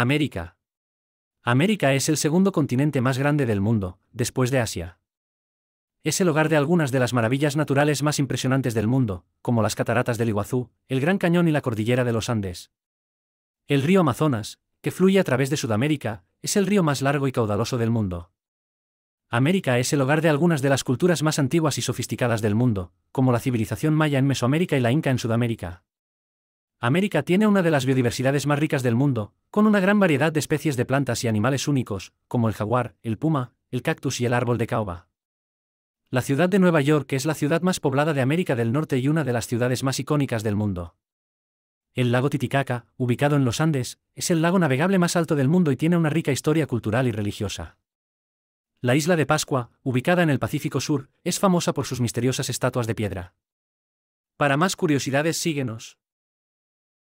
América. América es el segundo continente más grande del mundo, después de Asia. Es el hogar de algunas de las maravillas naturales más impresionantes del mundo, como las cataratas del Iguazú, el Gran Cañón y la Cordillera de los Andes. El río Amazonas, que fluye a través de Sudamérica, es el río más largo y caudaloso del mundo. América es el hogar de algunas de las culturas más antiguas y sofisticadas del mundo, como la civilización maya en Mesoamérica y la inca en Sudamérica. América tiene una de las biodiversidades más ricas del mundo, con una gran variedad de especies de plantas y animales únicos, como el jaguar, el puma, el cactus y el árbol de caoba. La ciudad de Nueva York es la ciudad más poblada de América del Norte y una de las ciudades más icónicas del mundo. El lago Titicaca, ubicado en los Andes, es el lago navegable más alto del mundo y tiene una rica historia cultural y religiosa. La isla de Pascua, ubicada en el Pacífico Sur, es famosa por sus misteriosas estatuas de piedra. Para más curiosidades síguenos.